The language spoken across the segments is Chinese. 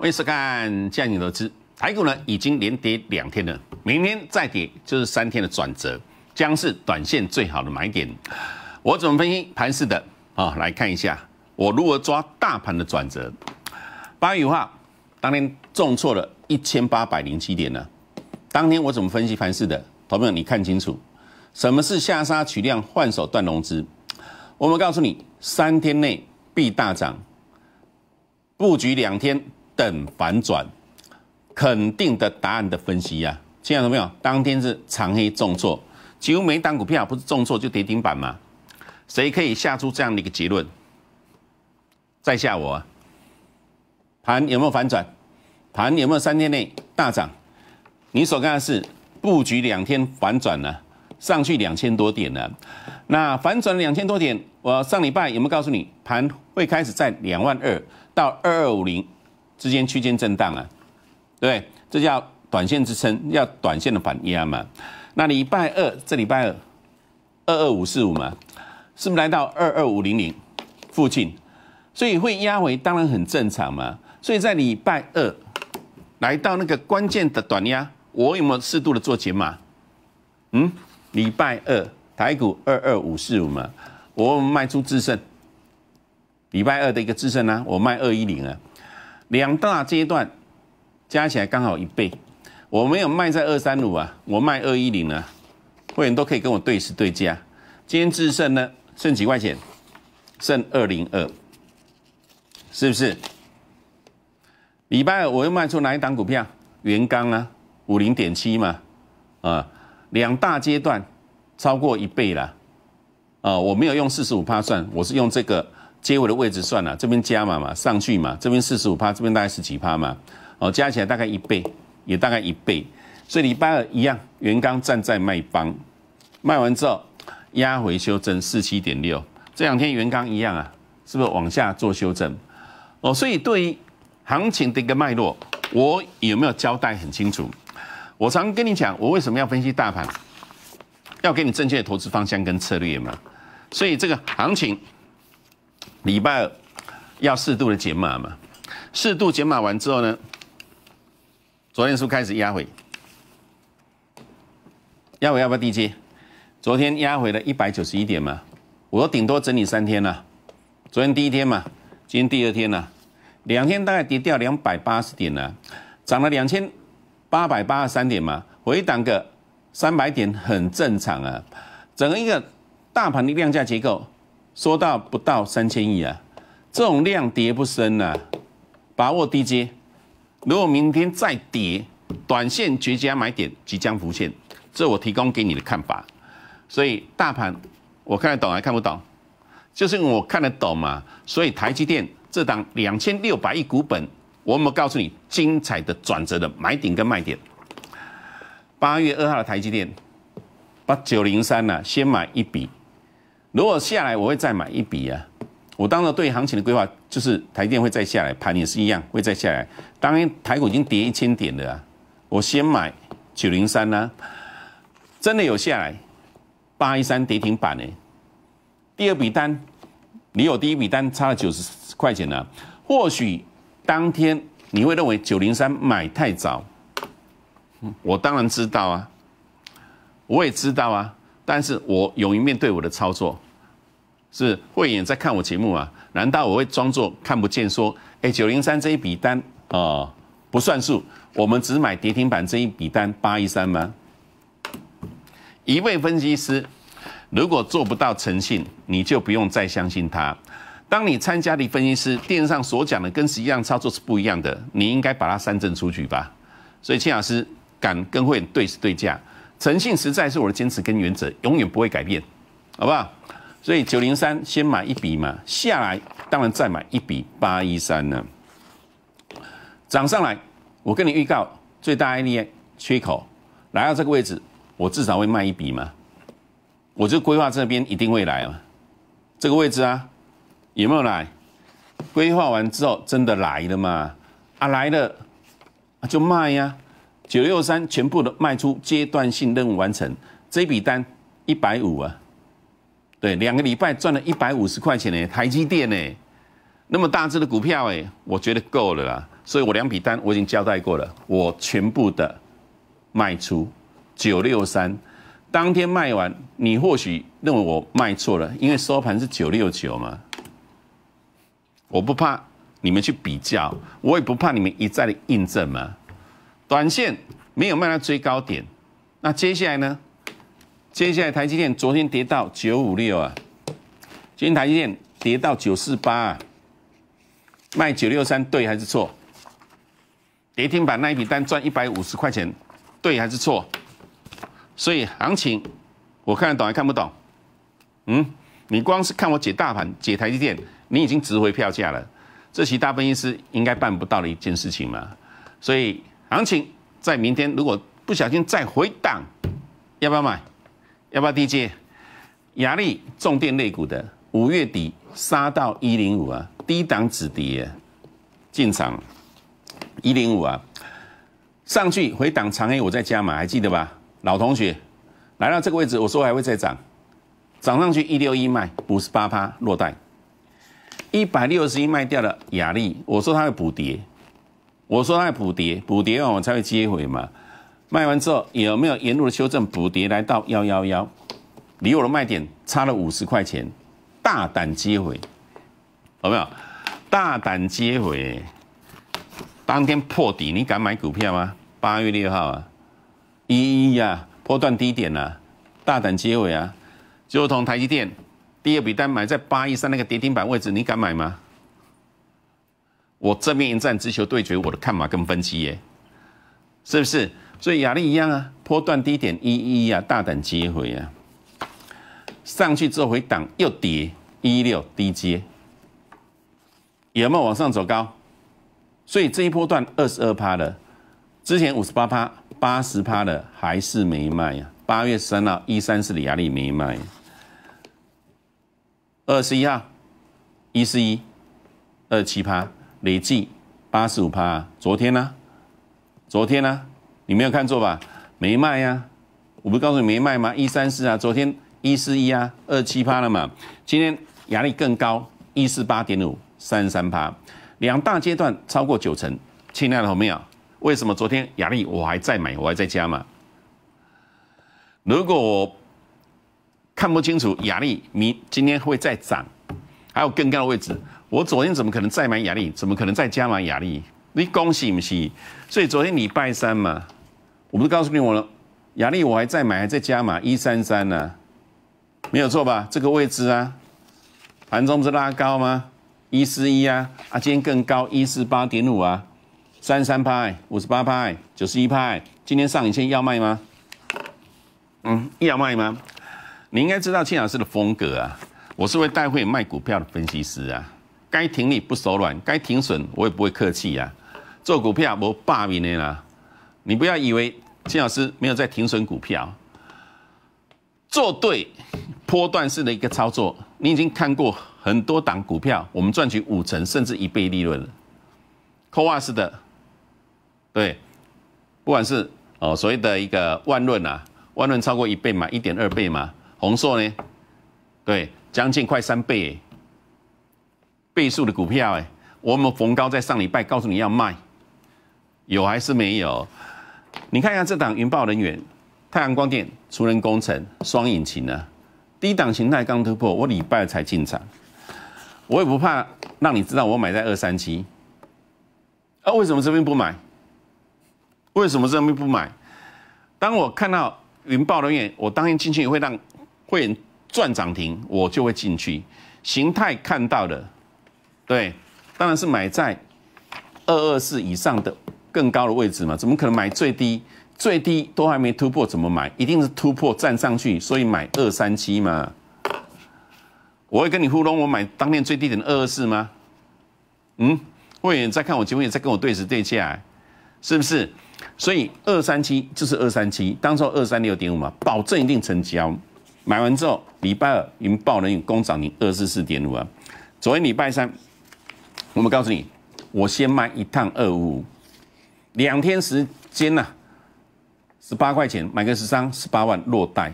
我是看这样的资，台股呢已经连跌两天了，明天再跌就是三天的转折，将是短线最好的买点。我怎么分析盘势的啊？来看一下我如何抓大盘的转折。八五号，当天重挫了一千八百零七点呢。当天我怎么分析盘势的？朋友们，你看清楚，什么是下杀取量换手断融资？我们告诉你，三天内必大涨，布局两天。等反转，肯定的答案的分析呀？现在有没有？当天是长黑重挫，几乎每单股票不是重挫就跌停板吗？谁可以下出这样的一个结论？在下我盘有没有反转？盘有没有三天内大涨？你所干的事，布局两天反转了，上去两千多点了。那反转两千多点，我上礼拜有没有告诉你盘会开始在两万二到二二五零？之间区间震荡啊，对，这叫短线支撑，要短线的反压嘛。那礼拜二，这礼拜二，二二五四五嘛，是不是来到二二五零零附近？所以会压回，当然很正常嘛。所以在礼拜二来到那个关键的短压，我有没有适度的做减码？嗯，礼拜二台股二二五四五嘛，我卖出自胜。礼拜二的一个自胜啊，我卖二一零啊。两大阶段加起来刚好一倍，我没有卖在二三五啊，我卖二一零啊，会员都可以跟我对时对价。今天制胜呢，剩几块钱？剩二零二，是不是？礼拜二我又卖出哪一档股票？原钢啊，五零点七嘛，啊，两大阶段超过一倍了，啊，我没有用四十五趴算，我是用这个。接尾的位置算了，这边加嘛嘛上去嘛，这边四十五趴，这边大概十几趴嘛，哦，加起来大概一倍，也大概一倍，所以礼拜二一样，元刚站在卖方，卖完之后压回修正四七点六，这两天元刚一样啊，是不是往下做修正？哦，所以对于行情的一个脉络，我有没有交代很清楚？我常跟你讲，我为什么要分析大盘，要给你正确的投资方向跟策略嘛，所以这个行情。礼拜二要适度的减码嘛？适度减码完之后呢？昨天是不是开始压回，压回要不要低接？昨天压回了一百九十一点嘛？我顶多整理三天啦。昨天第一天嘛，今天第二天啦，两天大概跌掉两百八十点呢，涨了两千八百八十三点嘛，回档个三百点很正常啊。整个一个大盘的量价结构。说到不到三千亿啊，这种量跌不升呐，把握低阶。如果明天再跌，短线绝佳买点即将浮现，这我提供给你的看法。所以大盘我看得懂还看不懂，就是我看得懂嘛。所以台积电这档两千六百亿股本，我没有告诉你精彩的转折的买点跟卖点。八月二号的台积电，把九零三呢先买一笔。如果下来，我会再买一笔啊！我当时对行情的规划，就是台电会再下来，盘也是一样会再下来。当然，台股已经跌一千点了、啊，我先买九零三呢，真的有下来，八一三跌停板呢。第二笔单，你有第一笔单差了九十块钱呢。或许当天你会认为九零三买太早，我当然知道啊，我也知道啊。但是我勇于面对我的操作，是慧眼在看我节目啊？难道我会装作看不见说，哎，九零三这一笔单啊不算数，我们只买跌停板这一笔单八一三吗？一位分析师如果做不到诚信，你就不用再相信他。当你参加的分析师电视上所讲的跟实际上操作是不一样的，你应该把他三证出局吧。所以，庆老师敢跟慧眼对是对价。诚信实在是我的坚持跟原则，永远不会改变，好不好？所以九零三先买一笔嘛，下来当然再买一笔八一三呢，涨上来，我跟你预告最大 I D 缺口来到这个位置，我至少会卖一笔嘛。我就规划这边一定会来嘛，这个位置啊，有没有来？规划完之后真的来了嘛？啊来了，就卖呀。九六三全部的卖出，阶段性任务完成，这笔单一百五啊，对，两个礼拜赚了一百五十块钱呢，台积电呢，那么大只的股票哎，我觉得够了啦，所以我两笔单我已经交代过了，我全部的卖出九六三，当天卖完，你或许认为我卖错了，因为收盘是九六九嘛，我不怕你们去比较，我也不怕你们一再的印证嘛。短线没有卖到最高点，那接下来呢？接下来台积电昨天跌到九五六啊，今天台积电跌到九四八，啊，卖九六三对还是错？跌停板那一笔单赚一百五十块钱，对还是错？所以行情我看得懂还看不懂？嗯，你光是看我解大盘、解台积电，你已经值回票价了。这期大分析师应该办不到的一件事情嘛，所以。行情在明天，如果不小心再回档，要不要买？要不要低接？亚力重电类股的五月底杀到一零五啊，低档止跌进场一零五啊，上去回档长 A，我在加嘛，还记得吧？老同学来到这个位置，我说还会再涨，涨上去一六一卖，五十八趴落袋，一百六十一卖掉了亚力，我说它会补跌。我说卖补跌，补跌哦，我才会接回嘛。卖完之后有没有沿路的修正？补跌来到幺幺幺，离我的卖点差了五十块钱，大胆接回，有没有？大胆接回，当天破底，你敢买股票吗？八月六号啊，一一呀，破断低点呐，大胆接回啊。就同台积电第二笔单买在八一三那个跌停板位置，你敢买吗？我正面一战只球对决，我的看法跟分析耶，是不是？所以压力一样啊，波段低点一一啊，大胆接回啊，上去之后回档又跌一六低接，有没有往上走高？所以这一波段二十二趴的，之前五十八趴、八十趴的还是没卖啊。八月三号一三四的压力没卖，二十一号一四一二七趴。累计八十五趴，昨天呢？昨天呢？你没有看错吧？没卖呀！我不告诉你没卖吗？一三四啊，昨天一四一啊，二七趴了嘛。今天压力更高，一四八点五，三三趴。两大阶段超过九成，亲爱的朋友为什么昨天压力我还在买，我还在加嘛？如果我看不清楚压力，明今天会再涨，还有更高的位置。我昨天怎么可能再买雅力？怎么可能再加买雅力？你恭喜不喜？所以昨天礼拜三嘛，我不是告诉你我雅亚力我还在买，还在加码一三三呢，没有错吧？这个位置啊，盘中不是拉高吗？一四一啊，啊今天更高一四八点五啊，三三拍，五十八拍，九十一拍，今天上影线要卖吗？嗯，要卖吗？你应该知道庆老师的风格啊，我是会带会卖股票的分析师啊。该停利不手软，该停损我也不会客气呀。做股票我霸名的啦，你不要以为金老师没有在停损股票，做对波段式的一个操作，你已经看过很多档股票，我们赚取五成甚至一倍利润，扣袜式的，对，不管是哦所谓的一个万润啊，万润超过一倍嘛，一点二倍嘛，宏硕呢，对，将近快三倍。倍数的股票，哎，我们逢高在上礼拜告诉你要卖，有还是没有？你看一下这档云豹能源、太阳光电、除人工程、双引擎呢？低档形态刚突破，我礼拜才进场，我也不怕让你知道我买在二三七。啊，为什么这边不买？为什么这边不买？当我看到云豹能源，我当天进去会让会员赚涨停，我就会进去。形态看到的。对，当然是买在二二四以上的更高的位置嘛，怎么可能买最低？最低都还没突破，怎么买？一定是突破站上去，所以买二三七嘛。我会跟你糊弄，我买当天最低点二二四吗？嗯，会员在看我，目，也在跟我对时对价，是不是？所以二三七就是二三七，当初二三六点五嘛，保证一定成交。买完之后，礼拜二银爆人与工涨你二四四点五啊，昨天礼拜三。我们告诉你，我先卖一趟二五五，两天时间呐，十八块钱买个十三，十八万落袋，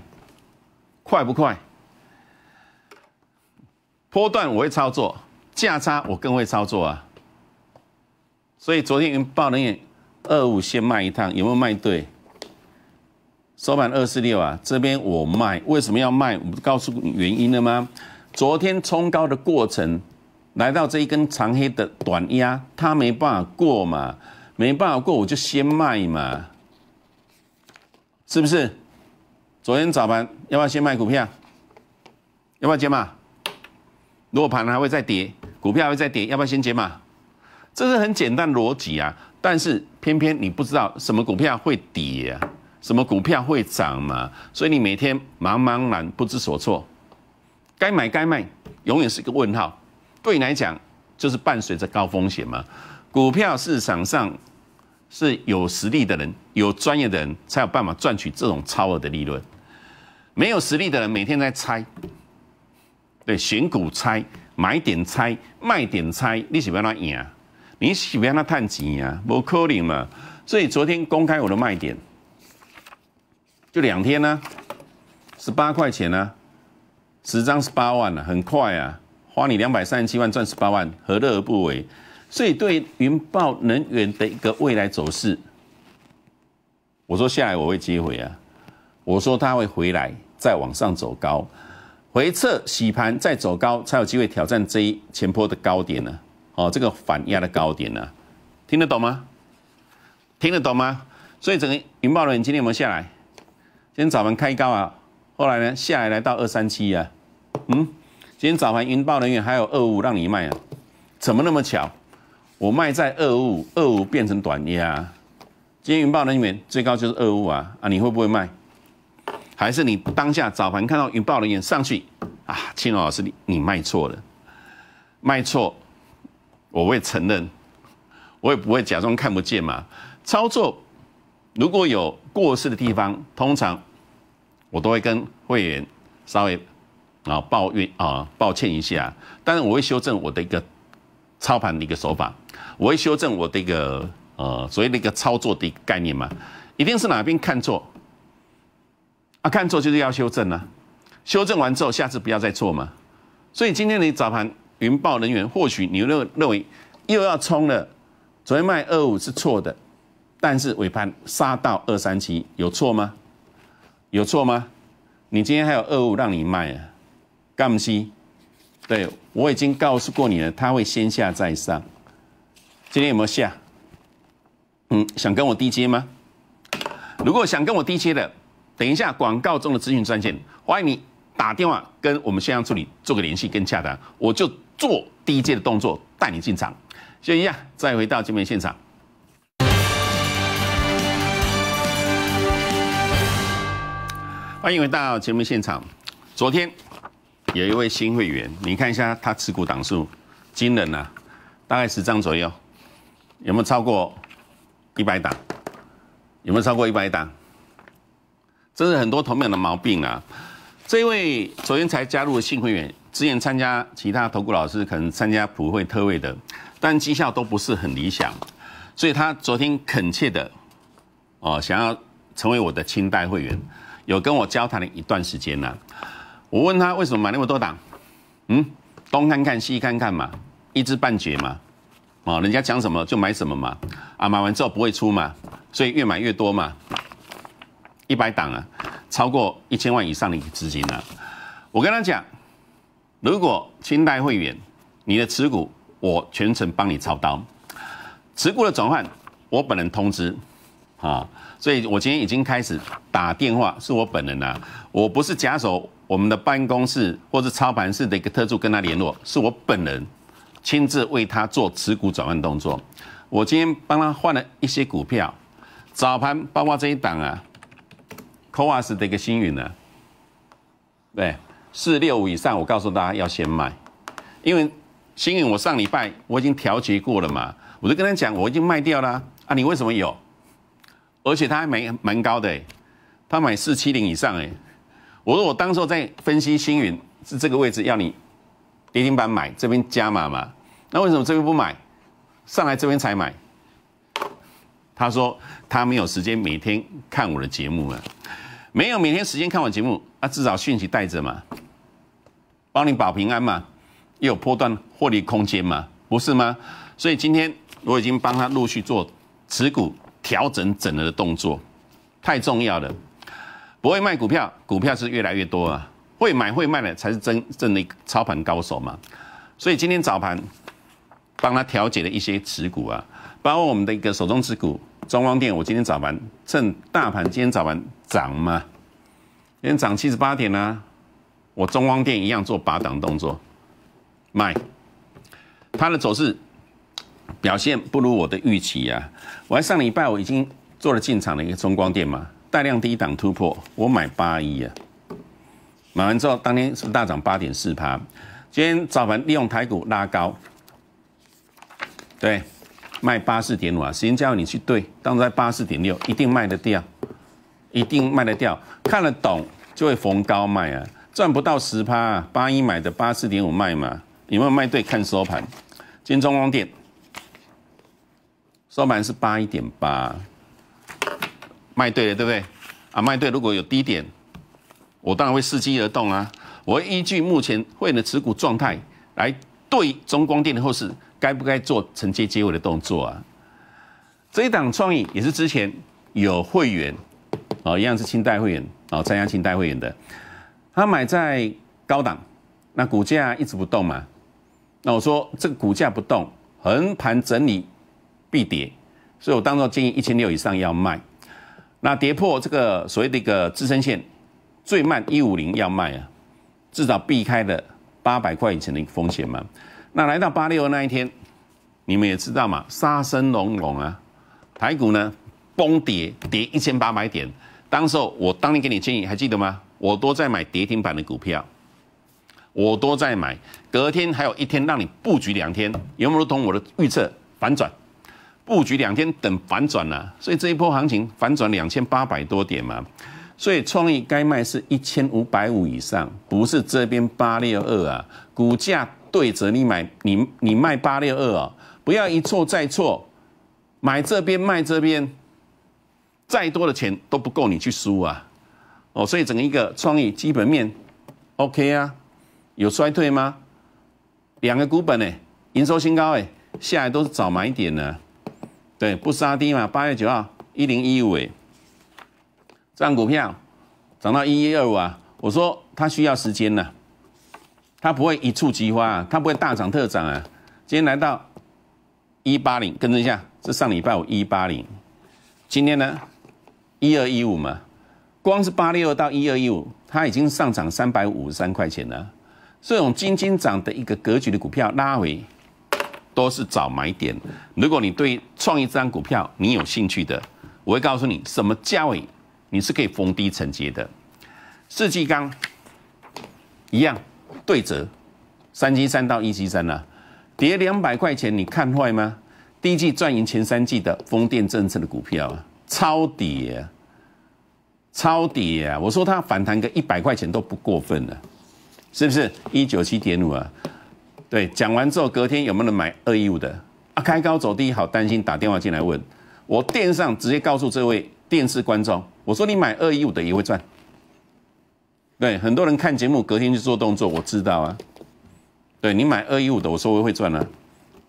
快不快？波段我会操作，价差我更会操作啊。所以昨天你豹报源二五先卖一趟，有没有卖对？收盘二四六啊，这边我卖，为什么要卖？我不告诉原因了吗？昨天冲高的过程。来到这一根长黑的短压，它没办法过嘛，没办法过我就先卖嘛，是不是？昨天早盘要不要先卖股票？要不要接码？如果盘还会再跌，股票还会再跌，要不要先接码？这是很简单逻辑啊，但是偏偏你不知道什么股票会跌，什么股票会涨嘛，所以你每天茫茫然不知所措，该买该卖永远是一个问号。对来讲，就是伴随着高风险嘛。股票市场上是有实力的人、有专业的人才有办法赚取这种超额的利润。没有实力的人每天在猜，对选股猜、买点猜、卖点猜，你喜欢他赢啊？你喜欢他探钱啊？不可能嘛！所以昨天公开我的卖点，就两天呢，十八块钱呢，十张十八万呢，很快啊！花你两百三十七万赚十八万，何乐而不为？所以对云豹能源的一个未来走势，我说下来我会接回啊。我说它会回来，再往上走高，回撤洗盘再走高，才有机会挑战这一前坡的高点呢。哦，这个反压的高点呢，听得懂吗？听得懂吗？所以整个云豹能源今天有没有下来，今天早盘开高啊，后来呢下来来到二三七啊，嗯。今天早盘云豹能源还有二五让你卖啊？怎么那么巧？我卖在二五二五变成短压。今天云豹能源最高就是二五啊啊！你会不会卖？还是你当下早盘看到云豹能源上去啊？青龙老师，你你卖错了，卖错，我会承认，我也不会假装看不见嘛。操作如果有过失的地方，通常我都会跟会员稍微。啊，抱怨啊，抱歉一下，但是我会修正我的一个操盘的一个手法，我会修正我的一个呃所谓的一个操作的一个概念嘛。一定是哪边看错啊？看错就是要修正呢，修正完之后下次不要再错嘛。所以今天你早盘云豹人员，或许你认认为又要冲了，昨天卖二五是错的，但是尾盘杀到二三七有错吗？有错吗？你今天还有二五让你卖啊？干 m c 对我已经告诉过你了，他会先下再上。今天有没有下？嗯，想跟我 D J 吗？如果想跟我 D J 的，等一下广告中的咨询专线，欢迎你打电话跟我们线上助理做个联系跟洽谈，我就做 D J 的动作带你进场。息一下，再回到节目现场，欢迎回到节目现场。昨天。有一位新会员，你看一下他持股档数惊人啊，大概十张左右，有没有超过一百档？有没有超过一百档？这是很多同名的毛病啊。这位昨天才加入新会员，之前参加其他投顾老师可能参加普惠特惠的，但绩效都不是很理想，所以他昨天恳切的哦，想要成为我的清代会员，有跟我交谈了一段时间啊。我问他为什么买那么多档？嗯，东看看西看看嘛，一知半解嘛，哦，人家讲什么就买什么嘛，啊，买完之后不会出嘛，所以越买越多嘛，一百档啊，超过一千万以上的资金啊。我跟他讲，如果清代会员，你的持股我全程帮你操刀，持股的转换我本人通知，啊，所以我今天已经开始打电话，是我本人啊，我不是假手。我们的办公室或者操盘室的一个特助跟他联络，是我本人亲自为他做持股转换动作。我今天帮他换了一些股票，早盘包括这一档啊，o a s 的一个星云呢，对，四六五以上，我告诉大家要先卖，因为星云我上礼拜我已经调节过了嘛，我就跟他讲我已经卖掉了啊，你为什么有？而且他还蛮蛮高的，他买四七零以上，哎。我说我当时候在分析星云是这个位置要你跌停板买这边加码嘛？那为什么这边不买？上来这边才买？他说他没有时间每天看我的节目了，没有每天时间看我节目，那至少讯息带着嘛，帮你保平安嘛，又有波段获利空间嘛，不是吗？所以今天我已经帮他陆续做持股调整整了的动作，太重要了。不会卖股票，股票是越来越多啊。会买会卖的才是真正的操盘高手嘛。所以今天早盘帮他调节了一些持股啊，包括我们的一个手中持股中光电。我今天早盘趁大盘今天早盘涨嘛，今天涨七十八点呢，我中光电一样做拔档动作卖。它的走势表现不如我的预期啊，我在上礼拜我已经做了进场的一个中光电嘛。大量低档突破，我买八一啊，买完之后当天是大涨八点四趴。今天早盘利用台股拉高，对，卖八四点五啊，时间交你去对，当时在八四点六，一定卖得掉，一定卖得掉，看得懂就会逢高卖啊，赚不到十趴，八一买的八四点五卖嘛，有没有卖对？看收盘，天中光电收盘是八一点八。卖对了，对不对？啊，卖对。如果有低点，我当然会伺机而动啊。我会依据目前会员的持股状态来对中光电的后市该不该做承接接尾的动作啊？这一档创意也是之前有会员，哦，一样是清代会员，啊，参加清代会员的，他买在高档，那股价一直不动嘛？那我说这个股价不动，横盘整理必跌，所以我当初建议一千六以上要卖。那跌破这个所谓的一个支撑线，最慢一五零要卖啊，至少避开的八百块以前的一个风险嘛。那来到八六那一天，你们也知道嘛，杀声隆隆啊，台股呢崩跌跌一千八百点。当时候我当年给你建议，还记得吗？我都在买跌停板的股票，我都在买。隔天还有一天让你布局两天，有没有同我的预测反转？布局两天等反转呐，所以这一波行情反转两千八百多点嘛，所以创意该卖是一千五百五以上，不是这边八六二啊，股价对折你买你你卖八六二啊，不要一错再错，买这边卖这边，再多的钱都不够你去输啊，哦，所以整个一个创意基本面 OK 啊，有衰退吗？两个股本呢，营收新高哎，下来都是找买点呢。对，不杀低嘛？八月九号一零一五，哎，这单股票涨到一一二五啊！我说它需要时间呢，它不会一触即发，它不会大涨特涨啊！今天来到一八零，跟着一下，这上礼拜五一八零，今天呢一二一五嘛，光是八六二到一二一五，它已经上涨三百五十三块钱了。这种轻轻涨的一个格局的股票，拉回。都是找买点。如果你对创意这张股票你有兴趣的，我会告诉你什么价位你是可以逢低承接的。四季钢一样对折，三七三到一七三啊，跌两百块钱你看坏吗？第一季赚赢前三季的风电政策的股票，啊，抄底、啊，超跌，超跌。我说它反弹个一百块钱都不过分了，是不是？一九七点五啊。对，讲完之后隔天有没有人买二一五的？啊，开高走低，好担心。打电话进来问我，电上直接告诉这位电视观众，我说你买二一五的也会赚。对，很多人看节目隔天去做动作，我知道啊。对你买二一五的，我说我会赚啊。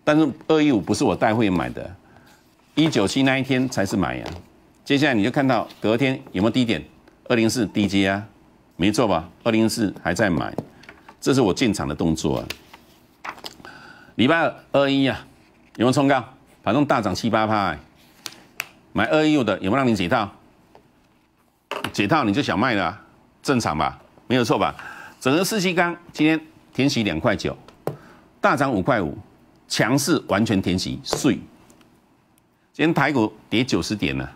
但是二一五不是我带会买的，一九七那一天才是买呀。接下来你就看到隔天有没有低点？二零四低阶啊，没错吧？二零四还在买，这是我进场的动作啊。礼拜二二一呀，有没有冲高？反正大涨七八趴，买二一六的有没有让你解套？解套你就想卖了，正常吧？没有错吧？整个四季钢今天填息两块九，大涨五块五，强势完全填息碎。今天台股跌九十点呢，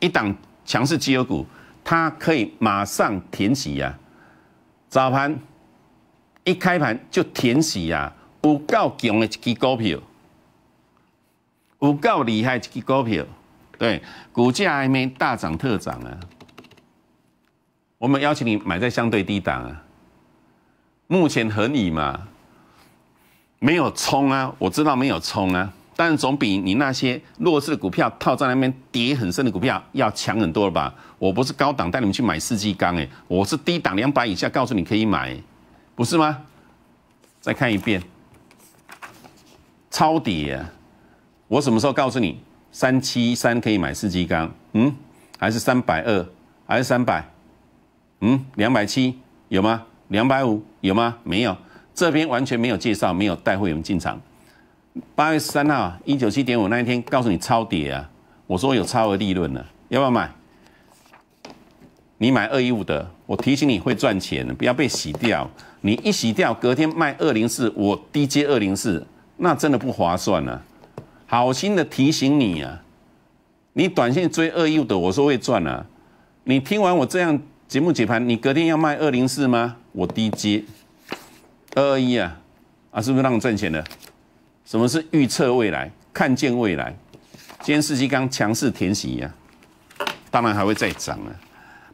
一档强势绩优股，它可以马上填息呀，早盘一开盘就填息呀。有够强的一支股票，有够厉害一支股票，对，股价还没大涨特涨啊。我们邀请你买在相对低档啊。目前合理嘛？没有冲啊，我知道没有冲啊，但总比你那些弱势的股票套在那边跌很深的股票要强很多了吧？我不是高档带你们去买四季钢哎，我是低档两百以下，告诉你可以买，不是吗？再看一遍。超跌啊！我什么时候告诉你三七三可以买四季钢？嗯，还是三百二，还是三百？嗯，两百七有吗？两百五有吗？没有，这边完全没有介绍，没有带会员进场。八月十三号一九七点五那一天，告诉你超跌啊！我说有超额利润了，要不要买？你买二一五的，我提醒你会赚钱，不要被洗掉。你一洗掉，隔天卖二零四，我 DJ 二零四。那真的不划算啊！好心的提醒你啊，你短线追二意的，我说会赚啊。你听完我这样节目解盘，你隔天要卖二零四吗？我低接二二一啊，啊，是不是让你赚钱的？什么是预测未来？看见未来？今天四季刚强势填息呀，当然还会再涨啊。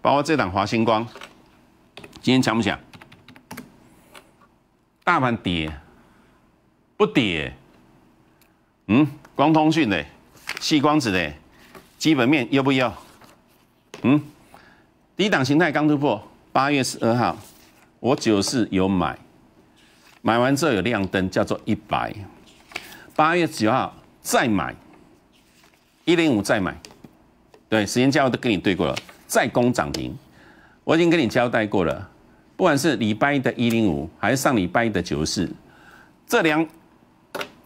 包括这档华星光，今天强不强？大盘跌。不跌，嗯，光通讯嘞，细光子嘞，基本面要不要？嗯，低档形态刚突破，八月十二号，我九四有买，买完之后有亮灯，叫做一百，八月九号再买，一零五再买，对，时间价位都跟你对过了，再攻涨停，我已经跟你交代过了，不管是礼拜一的一零五，还是上礼拜一的九四，这两。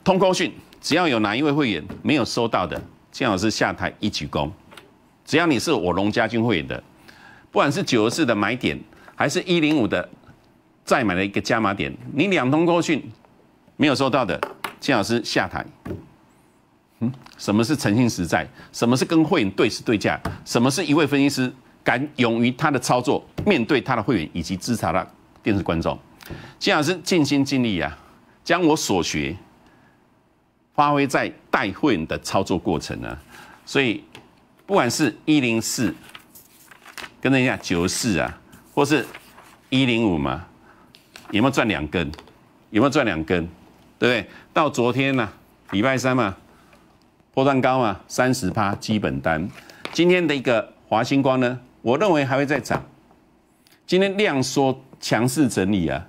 通沟讯，只要有哪一位会员没有收到的，金老师下台一鞠躬。只要你是我龙家军会员的，不管是九十四的买点，还是一零五的再买的一个加码点，你两通沟讯没有收到的，金老师下台。嗯，什么是诚信实在？什么是跟会员对时对价？什么是一位分析师敢勇于他的操作，面对他的会员以及支持的电视观众？金老师尽心尽力呀，将我所学。发挥在带会的操作过程呢，所以不管是一零四，跟人一下九四啊，或是一零五嘛，有没有赚两根？有没有赚两根？对不对？到昨天呢，礼拜三嘛，破段高嘛，三十趴基本单。今天的一个华星光呢，我认为还会再涨。今天量缩强势整理啊，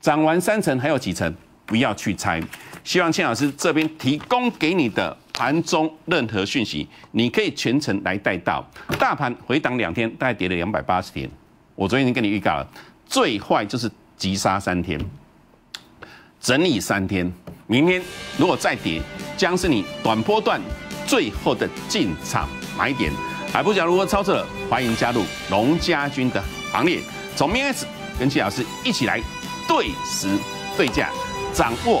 涨完三层还有几层？不要去猜。希望千老师这边提供给你的盘中任何讯息，你可以全程来带到。大盘回档两天，大概跌了两百八十点。我昨天已经跟你预告了，最坏就是急杀三天，整理三天。明天如果再跌，将是你短波段最后的进场买点。还不想如何操作？欢迎加入龙家军的行列，从明天开始跟千老师一起来对时对价，掌握。